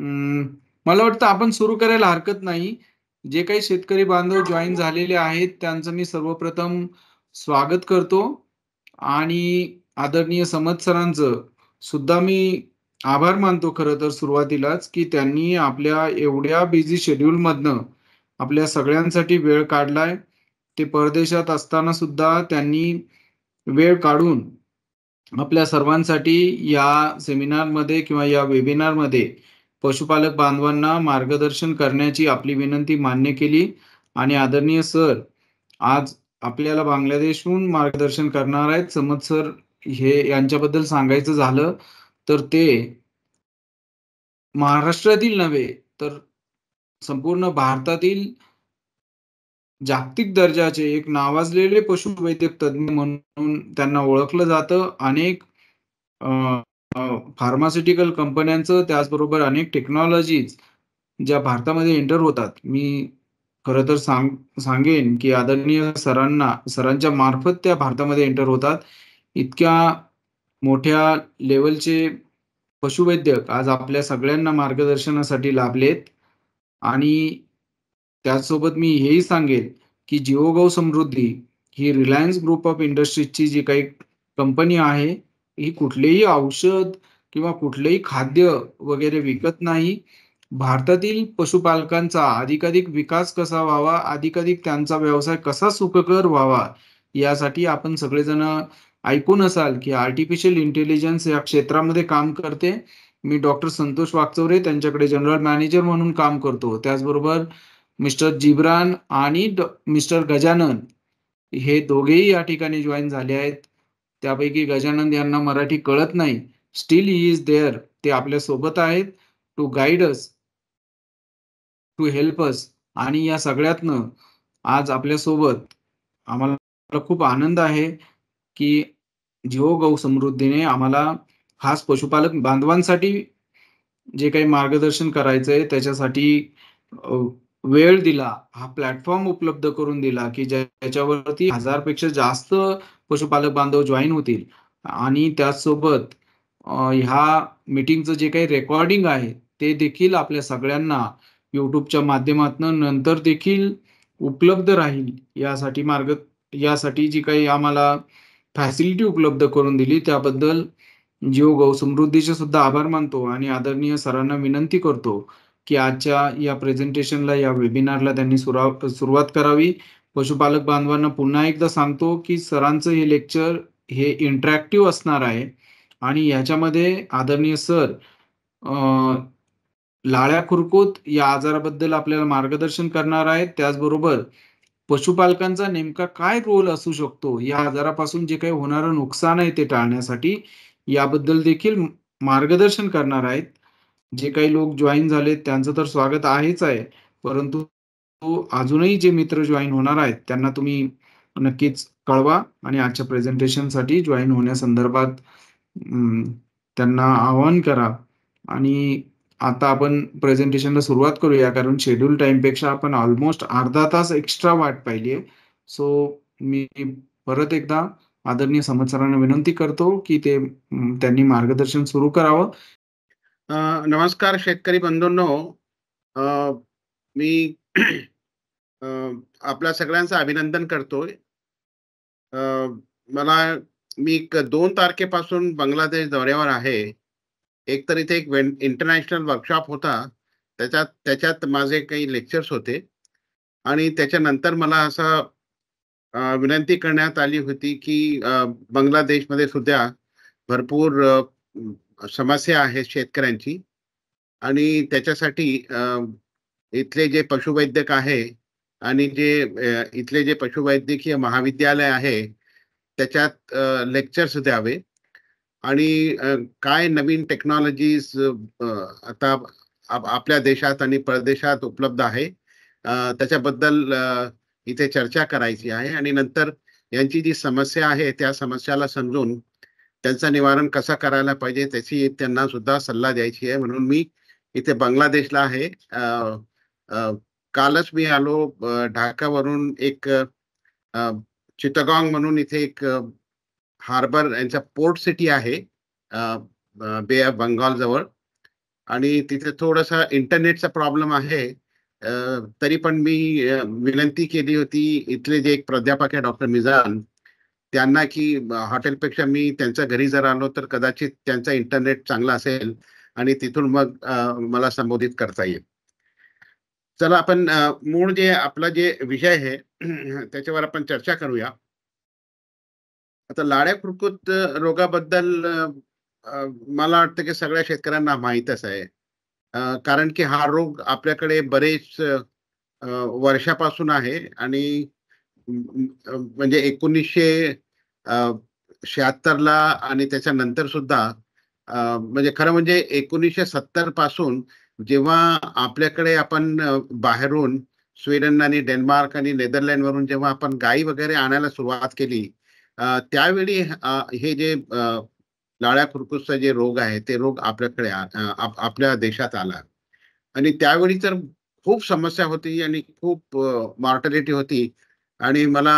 मला वाटतं आपण सुरू करायला हरकत नाही जे काही शेतकरी बांधव जॉईन झालेले आहेत त्यांचं मी सर्वप्रथम स्वागत करतो आणि आदरणीय समज सरांचं सुद्धा मी आभार मानतो खरं तर सुरुवातीलाच की त्यांनी आपल्या एवढ्या बिझी शेड्यूलमधनं आपल्या सगळ्यांसाठी वेळ काढलाय ते परदेशात असताना सुद्धा त्यांनी वेळ काढून आपल्या सर्वांसाठी या सेमिनारमध्ये किंवा या वेबिनारमध्ये पशुपालक बांधवांना मार्गदर्शन करण्याची आपली विनंती मान्य केली आणि आदरणीय सर आज आपल्याला बांगलादेशहून मार्गदर्शन करणार आहेत समज सर हे यांच्याबद्दल सांगायचं झालं तर ते महाराष्ट्रातील नव्हे तर संपूर्ण भारतातील जागतिक दर्जाचे एक नावाजलेले पशुवैद्यक तज्ज्ञ म्हणून त्यांना ओळखलं जातं अनेक फार्मास्युटिकल कंपन्यांचं त्याचबरोबर अनेक टेक्नॉलॉजीज ज्या भारतामध्ये एंटर होतात मी खरं तर सांग सांगेन की आदरणीय सरांना सरांच्या मार्फत त्या भारतामध्ये एंटर होतात इतक्या मोठ्या लेवलचे पशुवैद्यक आज आपल्या सगळ्यांना मार्गदर्शनासाठी लाभलेत आणि त्याचसोबत मी हेही सांगेल की जिओगाव समृद्धी ही रिलायन्स ग्रुप ऑफ इंडस्ट्रीजची जी काही कंपनी आहे ही कुठलेही औषध किंवा कुठलेही खाद्य वगैरे विकत नाही भारतातील पशुपालकांचा अधिकाधिक विकास कसा व्हावा अधिकाधिक त्यांचा व्यवसाय कसा सुखकर व्हावा यासाठी आपण सगळेजण ऐकून असाल की आर्टिफिशियल इंटेलिजन्स या क्षेत्रामध्ये काम करते मी डॉक्टर संतोष वागचौरे त्यांच्याकडे जनरल मॅनेजर म्हणून काम करतो त्याचबरोबर मिस्टर जिब्रान आणि मिस्टर गजानन हे दोघेही या ठिकाणी जॉईन झाले आहेत त्यापैकी गजानंद यांना मराठी कळत नाही स्टील ही इज देअर ते आपल्या सोबत आहेत to guide us to help us आणि या सगळ्यातनं आज आपल्या सोबत आम्हाला खूप आनंद आहे की जिओ गौ समृद्धीने आम्हाला खास पशुपालक बांधवांसाठी जे काही मार्गदर्शन करायचं त्याच्यासाठी वेळ दिला हा प्लॅटफॉर्म उपलब्ध करून दिला की ज्याच्यावरती हजारपेक्षा जास्त पशुपालक बांधव जॉईन होतील आणि त्याचसोबत ह्या मीटिंगचं जे काही रेकॉर्डिंग आहे ते देखील आपल्या सगळ्यांना युट्यूबच्या माध्यमातून नंतर देखील उपलब्ध राहील यासाठी मार्ग यासाठी जी काही आम्हाला फॅसिलिटी उपलब्ध करून दिली त्याबद्दल जीव गौ समृद्धीचे सुद्धा आभार मानतो आणि आदरणीय सरांना विनंती करतो की आजच्या या प्रेझेंटेशनला या वेबिनारला त्यांनी सुरुवात करावी पशुपालक बांधवांना पुन्हा एकदा सांगतो की सरांचं हे लेक्चर हे इंटरॅक्टिव्ह असणार आहे आणि याच्यामध्ये आदरणीय सर लाळ्या खुरकूत या आजाराबद्दल आपल्याला मार्गदर्शन करणार आहेत त्याचबरोबर पशुपालकांचा नेमका काय रोल असू शकतो या आजारापासून जे काही होणारं नुकसान आहे ते टाळण्यासाठी याबद्दल देखील मार्गदर्शन करणार आहेत जे काही लोक जॉईन झाले त्यांचं तर स्वागत आहेच आहे परंतु तो अजूनही जे मित्र जॉईन होणार आहेत त्यांना तुम्ही नक्कीच कळवा आणि आजच्या प्रेझेंटेशनसाठी जॉईन होण्यासंदर्भात त्यांना आवाहन करा आणि आता आपण प्रेझेंटेशनला सुरुवात करूया कारण शेड्यूल टाइमपेक्षा आपण ऑलमोस्ट अर्धा तास एक्स्ट्रा वाट पाहिली आहे सो मी परत एकदा आदरणीय समाचारांना विनंती करतो की ते त्यांनी मार्गदर्शन सुरू करावं नमस्कार शेतकरी बंधूंनो मी अं, आपला सगळ्यांचं अभिनंदन करतोय अं, मला मी दोन तारखेपासून बांगलादेश दौऱ्यावर आहे एक तर इथे एक इंटरनॅशनल वर्कशॉप होता त्याच्यात त्याच्यात माझे काही लेक्चर्स होते आणि त्याच्यानंतर मला असा अं, विनंती करण्यात आली होती की बांगलादेशमध्ये सुद्धा भरपूर समस्या आहे शेतकऱ्यांची आणि त्याच्यासाठी इथले जे पशुवैद्यक है जे इतले जे पशुवैद्यकीय महाविद्यालय है त्याच्यात लेक्चर्स द्यावे आणि काय नवीन टेक्नॉलॉजीज आता आपल्या देशात परदेशात उपलब्ध है त्याच्याबद्दल इतने चर्चा कराई है नर नंतर जी समस्या है त्या समस्याला समजून निवारण कसं करायला पाजे तीन सुधा सलाह सल्ला द्यायची आहे म्हणून मी इथे बांगलादेशला आहे कालच मी आलो ढाकावरून एक चितगांग म्हणून इथे एक हार्बर यांचा पोर्ट सिटी आहे बे ऑफ बंगाल जवळ आणि तिथे थोडासा इंटरनेटचा प्रॉब्लेम आहे तरी पण मी विनंती केली होती इथले जे एक प्राध्यापक आहे डॉक्टर मिझान त्यांना की हॉटेलपेक्षा मी त्यांच्या घरी जर आलो तर कदाचित त्यांचा इंटरनेट चांगला असेल आणि तिथून मग मला संबोधित करता येईल चला आपण मूळ जे आपला जे विषय आहे त्याच्यावर आपण चर्चा करूया आता लाड्या खुरकुत रोगाबद्दल मला वाटतं की सगळ्या शेतकऱ्यांना माहीतच आहे कारण की हा रोग आपल्याकडे बरेच वर्षापासून आहे आणि म्हणजे एकोणीसशे शहात्तरला आणि त्याच्यानंतर सुद्धा म्हणजे खरं म्हणजे एकोणीसशे सत्तर पासून जेव्हा आपल्याकडे आपण बाहेरून स्वीडन आणि डेन्मार्क आणि नेदरलँडवरून जेव्हा आपण गाई वगैरे आणायला सुरुवात केली त्यावेळी हे जे लाळ्या खुरकुसचा जे रोग आहे ते रोग आपल्याकडे आपल्या देशात आला आणि त्यावेळी तर खूप समस्या होती आणि खूप मॉर्टॅलिटी होती आणि मला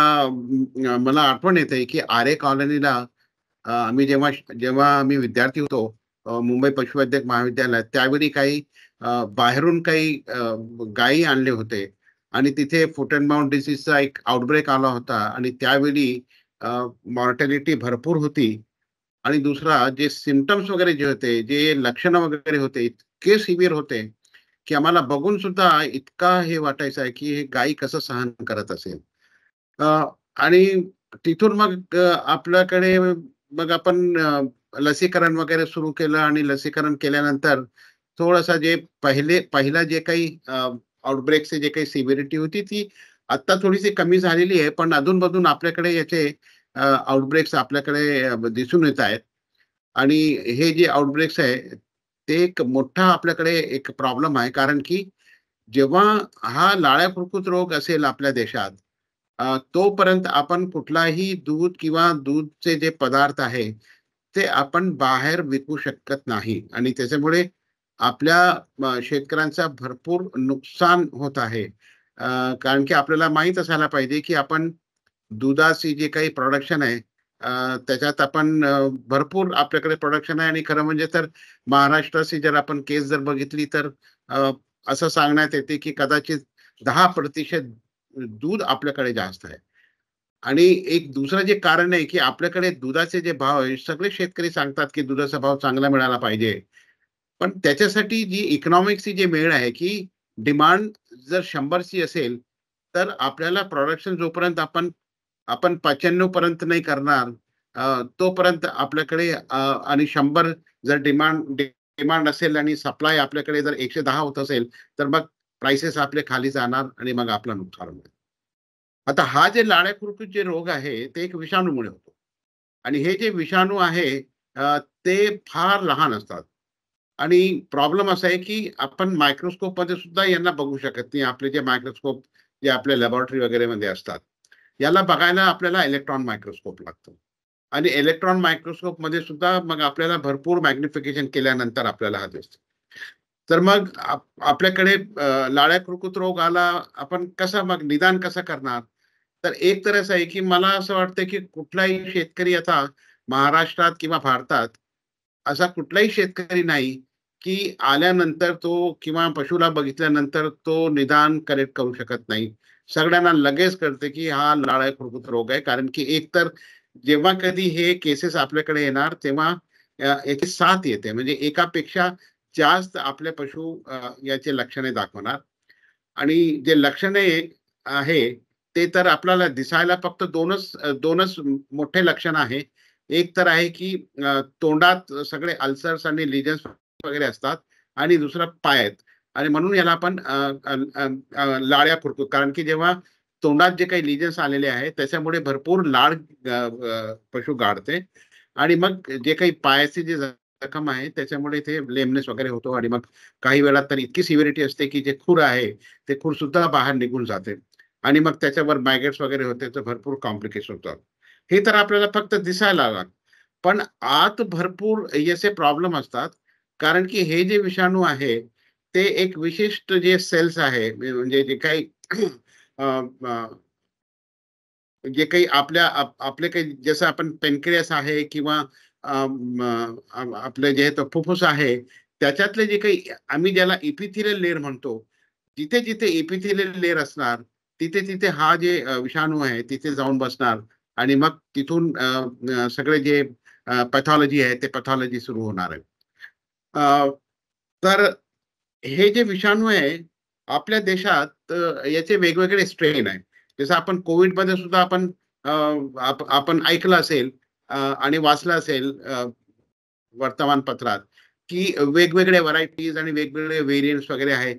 मला आठवण येते की आरे कॉलनीला आम्ही जेव्हा जेव्हा आम्ही विद्यार्थी होतो मुंबई पशुवैद्यक महाविद्यालयात त्यावेळी काही बाहेरून काही गायी आणले होते आणि तिथे फुट अँड माउंट डिसीजचा एक आउटब्रेक आला होता आणि त्यावेळी मॉर्टॅलिटी भरपूर होती आणि दुसरा जे सिमटम्स वगैरे जे होते जे लक्षणं वगैरे होते इतके सिव्हिअर होते की आम्हाला बघून सुद्धा इतका हे वाटायचं आहे की हे गायी कसं सहन करत असेल आणि तिथून मग आपल्याकडे मग आपण लसीकरण वगैरे सुरू केलं आणि लसीकरण केल्यानंतर थोड़ा सा जे पहिले पहिला जे काही आउटब्रेकचे जे काही सिव्हिरिटी होती आता थोड़ी सी कमी है आहे पण अधूनमधून आपल्याकडे आउटब्रेक्स अपने कसून ये जे आउटब्रेक्स है ते एक मोठा आपल्याकडे एक प्रॉब्लम है कारण की जेव हा लाळ्या फुरकूत रोग असेल आपल्या देशात तोपर्यंत आपण कुठलाही दूध किंवा दूधचे जे पदार्थ है ते आपण बाहर विकू शकत नहीं आपल्या शेतकऱ्यांचा भरपूर नुकसान होता है कारण की अपने माहीत असायला पाहिजे की आपण जे काही प्रोडक्शन है त्याच्यात भरपूर अपने क्या प्रोडक्शन है खर खरं म्हणजे तर महाराष्ट्राशी जर आपण केस जर बघितली तर कि सांगण्यात येते कदाचित दहा प्रतिशत दूध आपल्याकडे जास्त है एक दुसरं जे कारण है कि आपको दुधाचे जे भाव आहे सगळे शेतकरी सांगतात की भाव चांगला मिलाजे पण त्याच्यासाठी जी इकॉनॉमिक्सची जे मेळ आहे की डिमांड जर शंभरची असेल तर आपल्याला प्रोडक्शन जोपर्यंत आपण आपण पंच्याण्णव पर्यंत नाही करणार तोपर्यंत आपल्याकडे आणि शंभर जर डिमांड डिमांड असेल आणि सप्लाय आपल्याकडे जर एकशे दहा होत असेल तर मग प्राइसेस आपले खाली जाणार आणि मग आपलं नुकसान होईल आता हा जे लाळ्या जे रोग आहे ते एक विषाणूमुळे होतो आणि हे जे विषाणू आहे ते फार लहान असतात आणि प्रॉब्लेम असा आहे की आपण मायक्रोस्कोपमध्ये सुद्धा यांना बघू शकत नाही आपले जे मैक्रोस्कोप जे आपल्या लॅबॉरेटरी वगैरह मध्य असतात याला इलेक्ट्रॉन मैक्रोस्कोप लागतो इलेक्ट्रॉन मैक्रोस्कोप मध्ये सुद्धा मग आपल्याला भरपूर मैग्निफिकेशन के आपल्याला हा दिसतो तर कृकृत रोग आला अपन कसा मग निदान कसं करना तर एक तर असं आहे की मला असं वाटतं आता महाराष्ट्र कि भारत असा कुठलाही शेतकरी नाही की आल्यानंतर तो किंवा पशुला बघितल्यानंतर तो निदान करेक्ट करू शकत नाही सगळ्यांना लगेच कळते की हा लाळा खुरकुत रोग आहे कारण की एकतर जेव्हा कधी हे केसेस आपल्याकडे येणार तेव्हा याची साथ येते म्हणजे एकापेक्षा जास्त आपले पशु याचे लक्षणे दाखवणार आणि जे लक्षणे आहे ते तर आपल्याला दिसायला फक्त दोनच दोनच मोठे लक्षण आहे एक तर आहे की तोंडात सगळे अल्सर्स आणि लिजन्स वगैरे दुसरा पाय आहेत आणि म्हणून कारण की जेव्हा तो जे काही लिजन्स आलेले भरपूर लाळ पशु गाडते मग जे कहीं पायाचे जे जखम आहे लेमनेस वगैरे होतो मग काही वेला तर इतकी सिव्हिरिटी कि की जे खूर है तो खूर सुधा बाहर निगुन जते आणि मग त्याच्यावर मॅगेट्स होते तर भरपूर कॉम्प्लिकेशन होता हे तर आपल्याला फक्त पत लागत पण आत भरपूर याचे प्रॉब्लेम कारण की हे जे विषाणू आहे ते एक विशिष्ट जे सेल्स आहे म्हणजे जे काही जे काही आपल्या आपले काही जसं आपण पेनक्रियस आहे किंवा आपलं जे फुफ्फुस आहे त्याच्यातले जे काही आम्ही ज्याला इपिथिलियल लेअर म्हणतो जिथे जिथे इपिथिलियल लेअर असणार तिथे तिथे हा जे विषाणू आहे तिथे जाऊन बसणार आणि मग तिथून सगळे जे पॅथॉलॉजी आहे ते पॅथॉलॉजी सुरू होणार आहे तर हे जे विषाणू आहे आपल्या देशात याचे वेगवेगळे स्ट्रेन आहे जसं आपण कोविडमध्ये सुद्धा आपण आपण ऐकलं असेल आणि वाचलं असेल वर्तमानपत्रात की वेगवेगळे व्हरायटीज आणि वेगवेगळे व्हेरियंट्स वगैरे आहे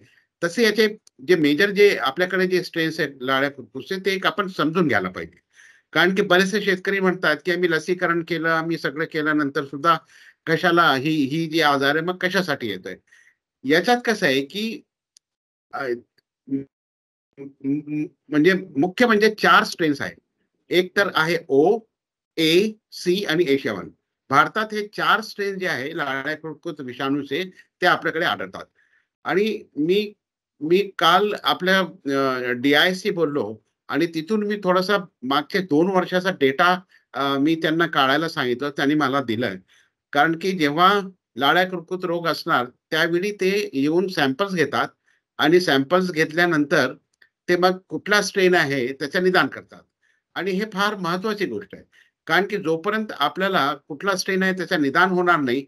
तसे याचे जे मेजर जे आपल्याकडे जे स्ट्रेन्स आहेत लाळ्या फुफ्फुसचे ते एक आपण समजून घ्यायला पाहिजे कारण की बरेचसे शेतकरी म्हणतात की आम्ही लसीकरण केलं आम्ही सगळं केल्यानंतर सुद्धा कशाला ही ही जी आजार आहे मग कशासाठी येतोय याच्यात कसं आहे की म्हणजे मुख्य म्हणजे चार स्ट्रेन्स आहेत एक तर आहे ओ ए सी आणि वन भारतात हे चार स्ट्रेन जे आहे लाळ्याकृत विषाणूचे ते आपल्याकडे आढळतात आणि मी मी काल आपल्या डीआयसी बोललो आणि तिथून मी थोडासा मागच्या दोन वर्षाचा डेटा मी त्यांना काढायला सांगितलं त्यांनी मला दिलाय कारण की जेव्हा लाळ्या कृकृत रोग असणार त्यावेळी ते येऊन सॅम्पल्स घेतात आणि सॅम्पल्स घेतल्यानंतर ते मग कुठला स्ट्रेन आहे त्याचं निदान करतात आणि हे फार महत्वाची गोष्ट आहे कारण की जोपर्यंत आपल्याला कुठला स्ट्रेन आहे त्याचं निदान होणार नाही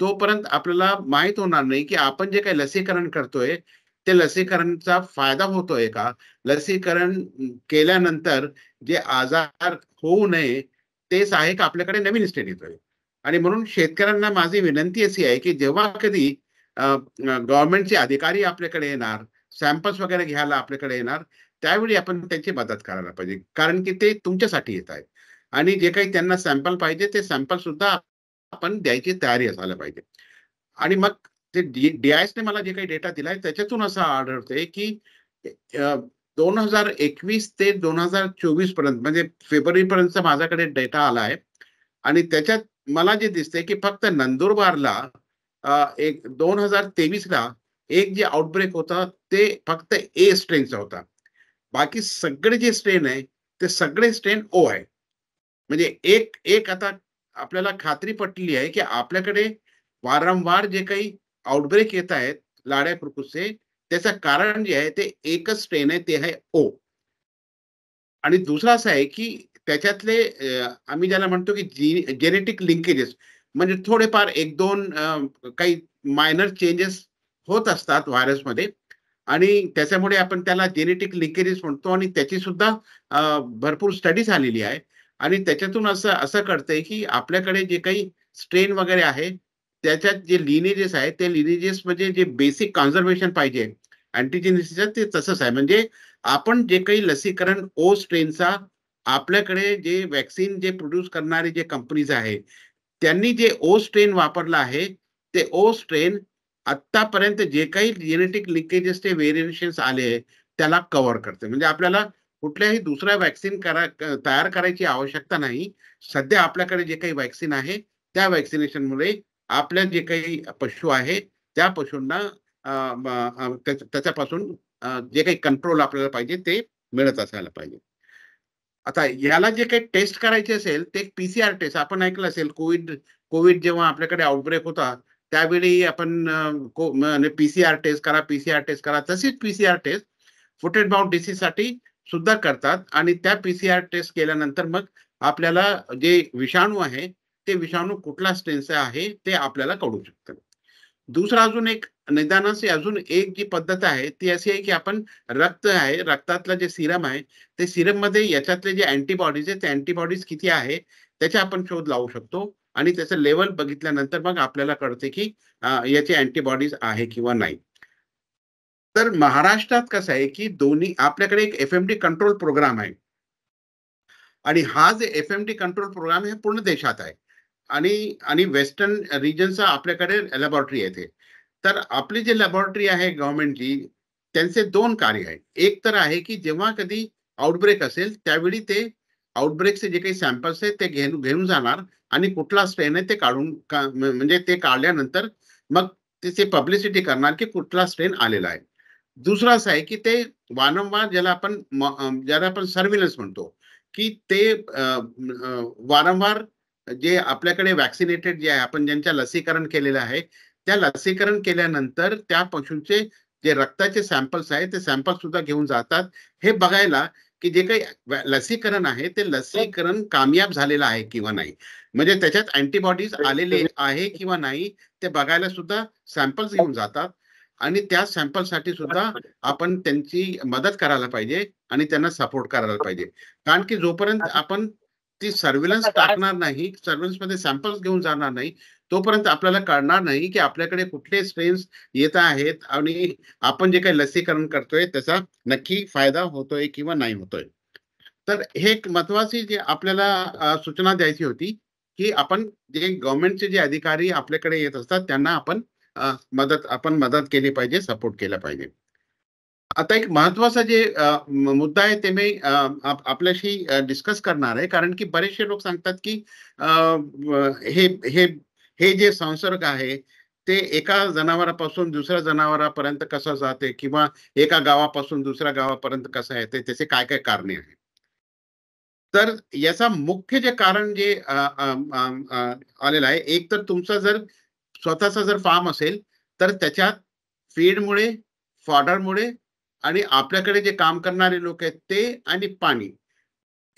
तोपर्यंत आपल्याला माहीत होणार नाही की आपण जे काही लसीकरण करतोय ते लसीकरणचा फायदा होतोय का लसीकरण केल्यानंतर जे आजार होऊ नये तेच आहे का आपल्याकडे नवीन स्ट्रेन येतोय आणि म्हणून शेतकऱ्यांना माझी विनंती अशी आहे की जेव्हा कधी गव्हर्नमेंटचे अधिकारी आपल्याकडे येणार सॅम्पल्स वगैरे घ्यायला आपल्याकडे येणार त्यावेळी आपण त्यांची मदत करायला पाहिजे कारण की ते तुमच्यासाठी येत आहेत आणि जे काही त्यांना सॅम्पल पाहिजे ते सॅम्पल सुद्धा आपण द्यायची तयारी असायला पाहिजे आणि मग ते डीआयएसने मला जे काही डेटा दिलाय त्याच्यातून असं आढळते की दोन हजार एकवीस ते दोन हजार चोवीस पर्यंत म्हणजे फेब्रुवारीपर्यंत माझ्याकडे डेटा आला आहे आणि त्याच्यात मला जे दिसते की फक्त नंदुरबारला एक दोन हजार तेवीस ला एक जे आउटब्रेक होता ते फक्त ए स्ट्रेनचा होता बाकी सगळे जे स्ट्रेन आहे ते सगळे स्ट्रेन ओ आहे म्हणजे एक एक आता आपल्याला खात्री पटली आहे की आपल्याकडे वारंवार जे काही आउटब्रेक येत आहेत लाड्या फुरकुसचे त्याचं कारण जे आहे ते एकच स्ट्रेन आहे ते आहे ओ आणि दुसरा असं आहे की त्याच्यातले आम्ही ज्याला जेनेटिक लिंकेजेस म्हणजे थोडेफार एक दोन काही मायनर चेंजेस होत असतात व्हायरसमध्ये आणि जेनेटिक लिंकेजेस म्हणतो भरपूर स्टडी झालेली आहे आणि त्याच्यातून असं असं जे काही स्ट्रेन वगैरह आहे त्याच्यात जे लिनेजेस आहे ते लिनेजेस जे बेसिक कॉन्झर्वेशन पाजे अँटीजेनिसचं ते है अपन जे काही लसीकरण ओ स्ट्रेन का आपल्याकडे जे वॅक्सिन जे प्रोड्यूस करणारे जे कंपनीज आहे त्यांनी जे ओ स्ट्रेन वापरला आहे ते ओ स्ट्रेन आतापर्यंत जे काही जेनेटिक लिकेजेसचे व्हेरिएशन्स आले त्याला कव्हर करते म्हणजे आपल्याला कुठल्याही दुसऱ्या वॅक्सिन करा तयार करायची आवश्यकता नाही सध्या आपल्याकडे जे काही वैक्सीन आहे त्या व्हॅक्सिनेशनमुळे आपल्या जे काही पशु आहे त्या पशूंना त्याच्यापासून जे काही कंट्रोल आपल्याला पाहिजे ते मिळत असायला पाहिजे आता याला जे काही टेस्ट करायचे असेल ते एक पीसीआर टेस्ट आपण ऐकलं असेल कोविड कोविड जेव्हा आपल्याकडे आउटब्रेक होता त्यावेळी आपण पीसीआर अं, टेस्ट करा पीसीआर टेस्ट करा तशीच PCR test foot and mouth disease साठी सुद्धा करतात आणि त्या पीसीआर टेस्ट केल्यानंतर मग आपल्याला जे विषाणू आहे ते विषाणू कुठला स्टेन्स आहे ते आपल्याला कळू शकतं दुसरा अजून एक निदान से अजून एक जी पद्धत है ती अ आहे की रक्त आहे रक्तातलं जे सीरम आहे ते सिरम मध्ये याच्यातले जे अँटीबॉडीज आहे ते अँटीबॉडीज किती शोध लावू शकतो आणि त्याचं लेवल बघितल्यानंतर मग अपने कहते कि याचे अँटीबॉडीज आहे किंवा नाही तर महाराष्ट्रात कसं आहे की दोन्ही आपल्याकडे एक F M D control program है आणि हा जे F M D control program है पूर्ण देशात है वेस्टर्न रिजन आपल्याकडे लॅबॉरेटरी येते तर आपली जी लॅबॉरेटरी आहे गव्हर्नमेंटची त्यांचे दोन कार्य आहेत एक तर आहे की जेव्हा कधी आउटब्रेक असेल त्यावेळी ते आउटब्रेकचे जे काही सॅम्पल्स आहेत ते घेऊन घेऊन जाणार आणि कुठला स्ट्रेन आहे ते काढून म्हणजे ते काढल्यानंतर मग त्याचे पब्लिसिटी करणार की कुठला स्ट्रेन आलेला आहे दुसरा असं आहे की ते वारंवार ज्याला आपण ज्याला आपण सर्व्हिलन्स म्हणतो की ते वारंवार जे आपल्याकडे वॅक्सिनेटेड जे आहे आपण ज्यांच्या लसीकरण केलेलं आहे त्या लसीकरण केल्यानंतर त्या पशूंचे जे रक्ताचे सॅम्पल्स आहेत ते सॅम्पल सुद्धा घेऊन जातात हे बघायला की जे काही लसीकरण आहे ते लसीकरण कामयाब झालेलं आहे किंवा नाही म्हणजे त्याच्यात अँटीबॉडीज हो. आलेले आहे किंवा नाही ते बघायला सुद्धा सॅम्पल्स घेऊन जातात आणि त्या सॅम्पलसाठी सुद्धा आपण त्यांची मदत करायला पाहिजे आणि त्यांना सपोर्ट करायला पाहिजे कारण की जोपर्यंत आपण ती सर्व्हिलन्स टाकणार नाही सर्व्हिलन्स मध्ये सॅम्पल्स घेऊन जाणार नाही तोपर्यंत आपल्याला कळणार नाही की आपल्याकडे कुठले स्ट्रेन्स येत आहेत आणि आपण जे काही लसीकरण करतोय त्याचा नक्की फायदा होतोय किंवा नाही होतोय तर हे एक महत्वाची जे आपल्याला सूचना द्यायची होती की आपण जे गव्हर्नमेंटचे जे अधिकारी आपल्याकडे येत असतात त्यांना आपण मदत आपण मदत केली पाहिजे सपोर्ट केला पाहिजे आता एक महत्वाचा जे मुद्दा आहे ते मी आपल्याशी डिस्कस करणार आहे कारण की बरेचसे लोक सांगतात की हे हे हे जे संसर्ग आहे ते एका जनावरापासून दुसऱ्या जनावरापर्यंत कसं जाते किंवा एका गावापासून दुसऱ्या गावापर्यंत कसा येते त्याचे काय काय कारणे आहे तर याचा मुख्य जे कारण जे आलेलं आहे एक तर तुमचा जर स्वतःचा जर फार्म असेल तर त्याच्यात फीडमुळे फॉडरमुळे आणि आपल्याकडे जे काम करणारे लोक आहेत ते आणि पाणी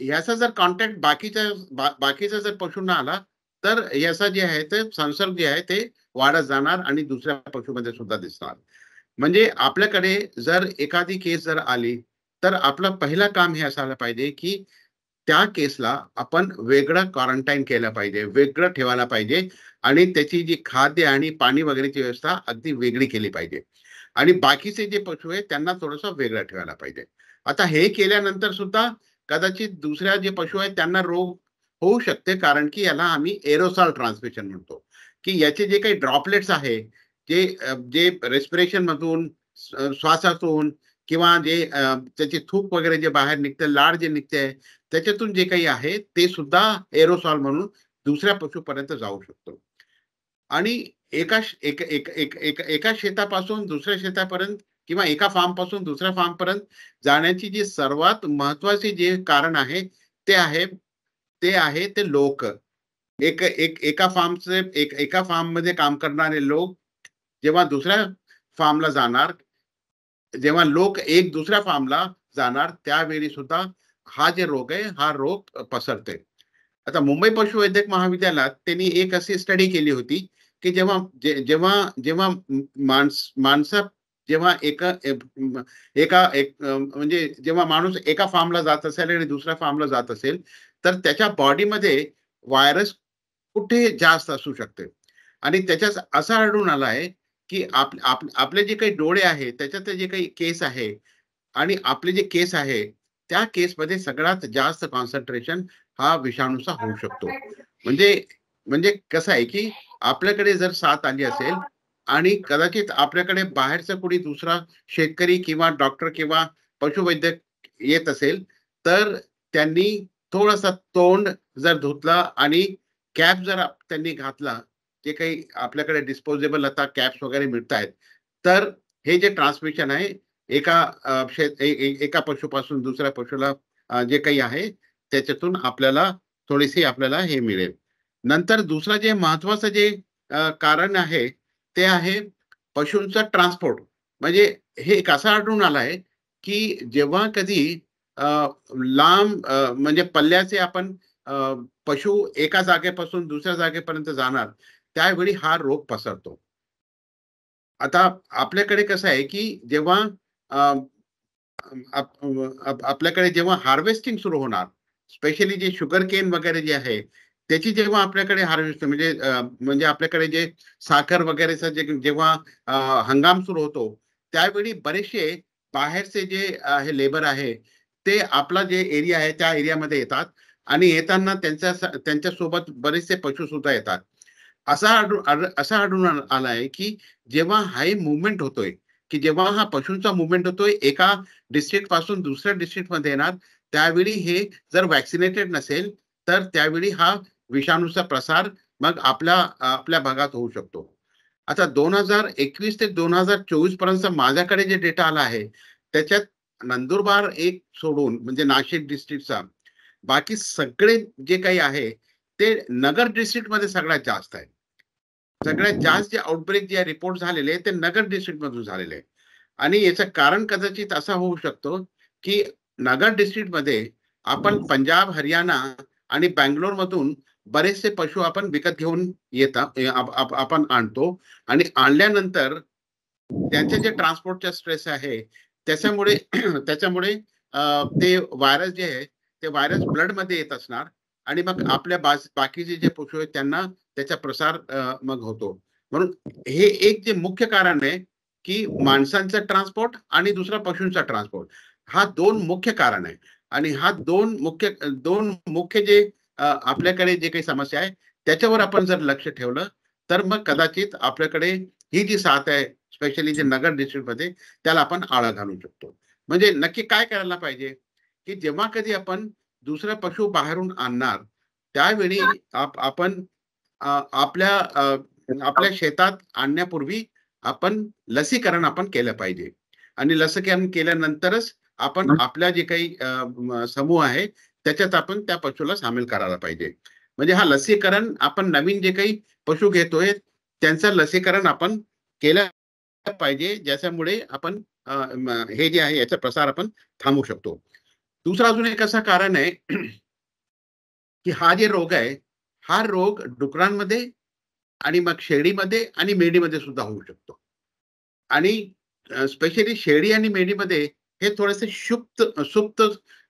ह्याचा जर कॉन्टॅक्ट बाकीच्या बा, बाकीचा जर पशूंना आला तर याचा जे आहे ते संसर्ग जे आहे ते वाढत जाणार आणि दुसऱ्या पशुमध्ये सुद्धा दिसणार म्हणजे आपल्याकडे जर एखादी केस जर आली तर आपलं पहिलं काम हे असायला पाहिजे की त्या केसला आपण वेगळं क्वारंटाईन केलं पाहिजे वेगळं ठेवायला पाहिजे आणि त्याची जी खाद्य आणि पाणी वगैरेची व्यवस्था अगदी वेगळी केली पाहिजे आणि बाकीचे जे पशु आहेत त्यांना थोडंसं वेगळं ठेवायला पाहिजे आता हे केल्यानंतर सुद्धा कदाचित दुसऱ्या जे पशु आहेत त्यांना रोग होऊ शकते कारण की याला आम्ही एरोसॉल ट्रान्समिशन म्हणतो की याचे जे काही ड्रॉपलेट्स है जे जे रेस्पिरेशन मधून श्वास कि थूक वगैरह जे बाहर निकते लाड जे निकते त्याच्यातून जे काही आहे ते सुद्धा एरोसॉल म्हणून दुसऱ्या पशुपर्यंत जाऊ शकतो एक, एक, एक, शेतापर्यत कि दुसऱ्या शेतापर्यंत किंवा एका फार्म पासून दुसऱ्या फार्म पर्यंत जाण्याची जी सर्वात महत्वाची जे कारण है तो है ते आहे ते लोक एक एक एका फार्मचे एक एका फार्म मध्ये काम करणारे लोक जेव्हा दुसऱ्या फार्मला जाणार जेव्हा लोक एक दुसऱ्या फार्मला जाणार त्यावेळी सुद्धा हा जे रोग आहे हा रोग पसरते आता मुंबई पशुवैद्यक महाविद्यालयात त्यांनी एक अशी स्टडी केली होती की जेव्हा जेव्हा जेव्हा माणस माणसं जेव्हा एका एका एक म्हणजे जेव्हा माणूस एका फार्मला जात असेल आणि दुसऱ्या फार्मला जात असेल तर त्याच्या बॉडीमध्ये व्हायरस कुठे जास्त असू शकते आणि त्याच्यात असं आढळून आला आहे की आप, आपले जे काही डोळे आहे त्याच्यात जे काही केस आहे आणि आपले जे केस आहे त्या केसमध्ये सगळ्यात जास्त कॉन्सन्ट्रेशन हा विषाणूचा होऊ शकतो म्हणजे म्हणजे कसं आहे की आपल्याकडे जर साथ आली असेल आणि कदाचित आपल्याकडे बाहेरचा कुणी दुसरा शेतकरी किंवा डॉक्टर किंवा पशुवैद्यक येत असेल तर त्यांनी थोड़ा सा तोड़ जर धुतला कैप जर त्यांनी घातला जे काही आपल्याकडे डिस्पोजेबल आता कॅप्स वगैरे मिळत आहेत तर हे जे ट्रान्समिशन आहे एका शेत एका पशुला जे काही आहे त्याच्यातून आपल्याला थोडीशी आपल्याला हे मिळेल नंतर जे महत्वाचं जे कारण है तो है पशूंचा ट्रांसपोर्ट म्हणजे एक असं आढळून आलं आहे की कधी लांब म्हणजे पल्ल्याचे आपण पशु एका जागेपासून दुसऱ्या जागेपर्यंत जाणार त्यावेळी हा रोग पसरतो आता आपल्याकडे कसं आहे की जेव्हा आपल्याकडे जेव्हा हार्वेस्टिंग सुरू होणार स्पेशली जे शुगर केन वगैरे जे आहे त्याची जेव्हा आपल्याकडे हार्वेस्ट म्हणजे म्हणजे आपल्याकडे जे साखर वगैरेचा जे जेव्हा हंगाम सुरू होतो त्यावेळी बरेचसे बाहेरचे जे हे लेबर आहे ते आपला जे एरिया आहे त्या एरियामध्ये येतात आणि येताना त्यांच्या त्यांच्यासोबत बरेचसे पशु सुद्धा येतात असा आढळून असा आढळून आला आहे की जेव्हा हाय मुवमेंट होतोय की जेव्हा हा पशूंचा मुवमेंट होतोय एका डिस्ट्रिक्ट पासून दुसऱ्या डिस्ट्रिक्ट मध्ये येणार त्यावेळी हे जर वॅक्सिनेटेड नसेल तर त्यावेळी हा विषाणूचा प्रसार मग आपल्या आपल्या भागात होऊ शकतो आता दोन हजार एकवीस ते दोन हजार चोवीस पर्यंत माझ्याकडे जे डेटा आला आहे त्याच्यात नंदुरबार एक सोडून म्हणजे नाशिक डिस्ट्रिक्टचा बाकी सगळे जे काही आहे ते नगर डिस्ट्रिक्ट मध्ये सगळ्यात जास्त आहे सगळ्यात जास्त जे आउटब्रेक जे रिपोर्ट झालेले ते नगर डिस्ट्रिक्ट मधून झालेले आणि याचं कारण कदाचित असा होऊ शकतो की नगर डिस्ट्रिक्ट मध्ये आपण पंजाब हरियाणा आणि बँगलोर मधून बरेचसे पशु आपण विकत घेऊन येतात आपण आणतो आणि आणल्यानंतर त्यांचे जे ट्रान्सपोर्टचा स्ट्रेस आहे त्याच्यामुळे त्याच्यामुळे ते व्हायरस जे आहे ते व्हायरस ब्लड मध्ये येत असणार आणि मग आपल्या बाकीचे जे पशु आहेत त्यांना त्याचा प्रसार मग होतो म्हणून हे एक जे मुख्य कारण आहे की माणसांचा ट्रान्सपोर्ट आणि दुसरा पशूंचा ट्रान्सपोर्ट हा दोन मुख्य कारण आहे आणि हा दोन मुख्य दोन मुख्य जे आपल्याकडे जे काही समस्या आहे त्याच्यावर आपण जर लक्ष ठेवलं तर मग कदाचित आपल्याकडे हि जी सात है स्पेशली जी नगर डिस्ट्रिक्ट त्याला आपण आळा घालू नक्की काय करायला पाहिजे की जेव्हा कधी आपण दुसरा पशु बाहेरून आणणार त्यावेळी आपण आपल्या आपल्या शेतात आणण्यापूर्वी आपण लसीकरण आपण केलं पाहिजे आणि लसीकरण केल्यानंतरच आपण हम्म. आपल्या जे काही समूह आहे त्याच्यात आपण त्या पशुला सामील करायला पाहिजे म्हणजे हा लसीकरण आपण नवीन जे काही पशु घेतोय त्यांचं लसीकरण आपण केलं पाहिजे ज्याच्यामुळे आपण हे जे आहे याचा प्रसार आपण थांबू शकतो दुसरा अजून एक असं कारण आहे की हा जे रोग आहे हा रोग डुकरांमध्ये आणि मग शेळीमध्ये आणि मेंढीमध्ये सुद्धा होऊ शकतो आणि स्पेशली शेळी आणि मेंढीमध्ये हे थोडेसे शुप्त सुप्त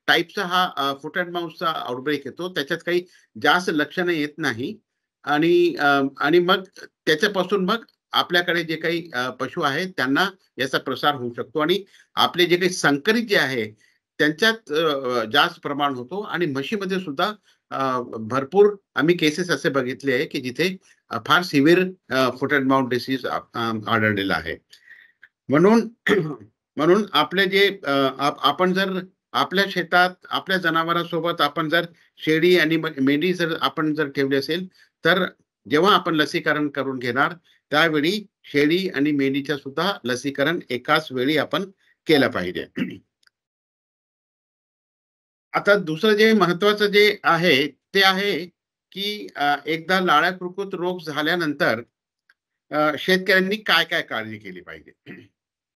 टाईपचा हा फुट अँड माउथचा आउटब्रेक येतो त्याच्यात काही जास्त लक्षणं येत नाही आणि आणि मग त्याच्यापासून मग आपल्याकडे जे काही पशु आहेत त्यांना याचा प्रसार होऊ शकतो आणि आपले जे काही संकरित जे आहे त्यांच्यात जास्त प्रमाण होतो आणि म्हशीमध्ये सुद्धा भरपूर आम्ही केसेस असे बघितले आहे की जिथे फार severe foot and mouth disease आढळलेला आहे म्हणून म्हणून आपले जे आपण जर आपल्या शेतात आपल्या जनावरांसोबत आपण जर शेळी आणि मेंढी जर आपण जर ठेवली असेल तर जेव्हा आपण लसीकरण करून घेणार त्यावेळी शेळी आणि मेंढीच्या सुद्धा लसीकरण एकाच वेळी आपण केलं पाहिजे आता दुसरं जे महत्वाचं जे आहे ते आहे की एकदा लाळ्या रोग झाल्यानंतर शेतकऱ्यांनी काय काय काळजी केली पाहिजे